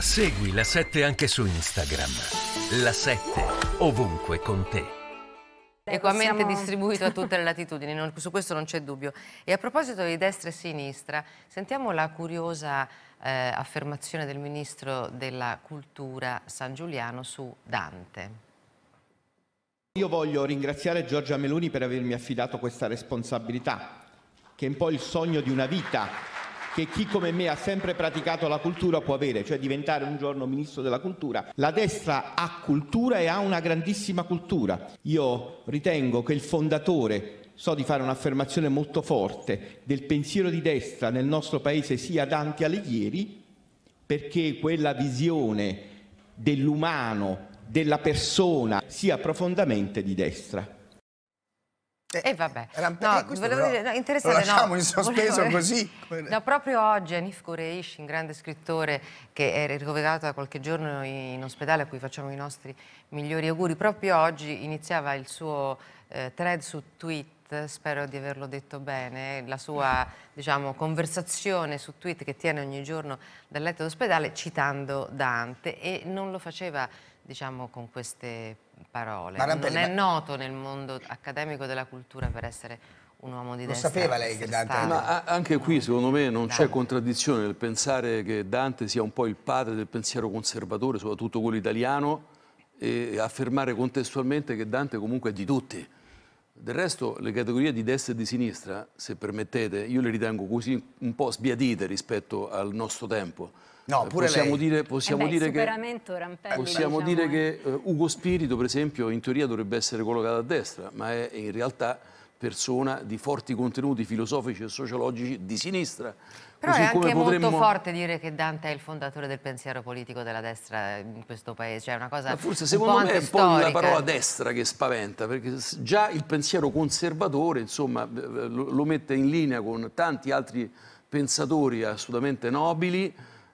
Segui la 7 anche su Instagram. La 7 ovunque con te. Equamente eh, possiamo... distribuito a tutte le latitudini, non, su questo non c'è dubbio. E a proposito di destra e sinistra, sentiamo la curiosa eh, affermazione del ministro della cultura San Giuliano su Dante. Io voglio ringraziare Giorgia Meloni per avermi affidato questa responsabilità, che è un po' il sogno di una vita che chi come me ha sempre praticato la cultura può avere, cioè diventare un giorno ministro della cultura. La destra ha cultura e ha una grandissima cultura. Io ritengo che il fondatore so di fare un'affermazione molto forte del pensiero di destra nel nostro paese sia Dante Alighieri, perché quella visione dell'umano, della persona, sia profondamente di destra. E eh, eh, vabbè, no, eh, volevo dire, no, interessante, lo lasciamo no, in sospeso volevo... così. No, proprio oggi Anif Kureish, un grande scrittore che è ricoverato da qualche giorno in ospedale a cui facciamo i nostri migliori auguri, proprio oggi iniziava il suo eh, thread su Twitter spero di averlo detto bene, la sua diciamo, conversazione su tweet che tiene ogni giorno dal letto d'ospedale citando Dante e non lo faceva diciamo, con queste parole. non è noto nel mondo accademico della cultura per essere un uomo di destra. Lo sapeva lei che Dante... Stato. Ma anche qui secondo me non c'è contraddizione nel pensare che Dante sia un po' il padre del pensiero conservatore, soprattutto quello italiano, e affermare contestualmente che Dante comunque è di tutti. Del resto le categorie di destra e di sinistra, se permettete, io le ritengo così un po' sbiadite rispetto al nostro tempo No, eh, pure possiamo lei. dire, possiamo eh beh, dire che, Rampelli, possiamo diciamo, dire eh. che uh, Ugo Spirito, per esempio, in teoria dovrebbe essere collocato a destra, ma è in realtà persona di forti contenuti filosofici e sociologici di sinistra. Però Così è anche potremmo... molto forte dire che Dante è il fondatore del pensiero politico della destra in questo paese, cioè è una cosa Ma forse un secondo me è un po' la parola destra che spaventa, perché già il pensiero conservatore, insomma, lo mette in linea con tanti altri pensatori assolutamente nobili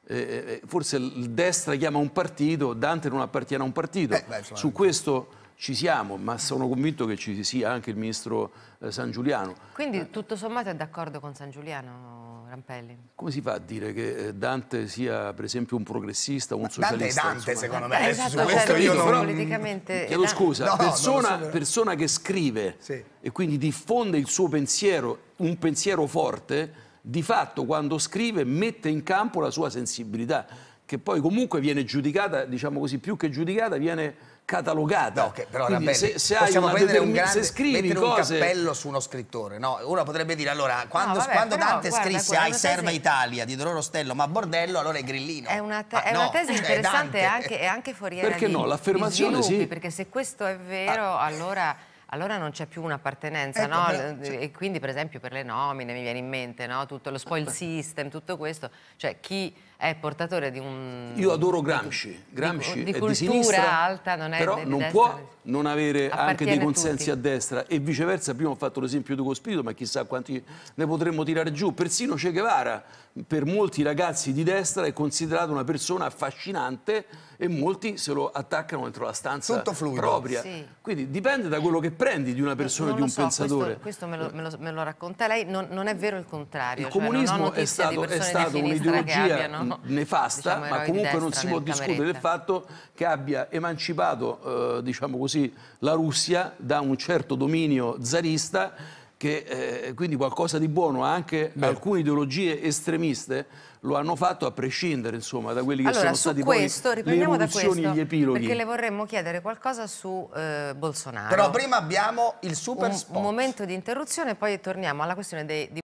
eh, eh, eh, forse il destra chiama un partito, Dante non appartiene a un partito. Eh, beh, Su questo ci siamo, ma sono convinto che ci sia anche il ministro eh, San Giuliano. Quindi eh, tutto sommato è d'accordo con San Giuliano Rampelli? Come si fa a dire che Dante sia per esempio un progressista un ma socialista? Dante è Dante insomma? secondo me, eh, esatto, su cioè, questo cioè, io non... Politicamente... Chiedo scusa, no, persona, so... persona, che scrive sì. e quindi diffonde il suo pensiero, un pensiero forte di fatto quando scrive mette in campo la sua sensibilità, che poi comunque viene giudicata, diciamo così, più che giudicata, viene catalogata. No, okay, però Quindi, se, se possiamo prendere un grande, scrivi cose... un cappello su uno scrittore, no? Uno potrebbe dire, allora, quando, no, vabbè, quando però, Dante guarda, scrisse Ai Serva tesi... Italia di Dororo Stello, ma Bordello, allora è Grillino. È una, te ah, è no, una tesi cioè, interessante e anche, è anche fuoriera perché di, no, l'affermazione, sì. perché se questo è vero, ah. allora allora non c'è più un'appartenenza, ecco, no? cioè... E quindi per esempio per le nomine mi viene in mente, no? Tutto lo spoil system, tutto questo, cioè chi è portatore di un... Io adoro Gramsci, Gramsci di, di è cultura di sinistra, alta, non è però non può non avere anche dei consensi tutti. a destra e viceversa, prima ho fatto l'esempio di Cospito, ma chissà quanti ne potremmo tirare giù, persino Che Guevara per molti ragazzi di destra è considerato una persona affascinante e molti se lo attaccano dentro la stanza propria. Sì. Quindi dipende da quello che prendi di una persona, non di un so, pensatore. Questo, questo me, lo, me, lo, racconta lei, non, non, è vero il contrario. Il cioè, comunismo è stato, stato un'ideologia Diciamo, nefasta, diciamo ma comunque destra, non si può discutere del fatto che abbia emancipato eh, diciamo così, la Russia da un certo dominio zarista che eh, quindi qualcosa di buono, anche Beh. alcune ideologie estremiste lo hanno fatto a prescindere insomma, da quelli che allora, sono stati questo, poi le evoluzioni e gli epiloghi. Perché le vorremmo chiedere qualcosa su eh, Bolsonaro. Però prima abbiamo il super un, spot. Un momento di interruzione e poi torniamo alla questione dei... Di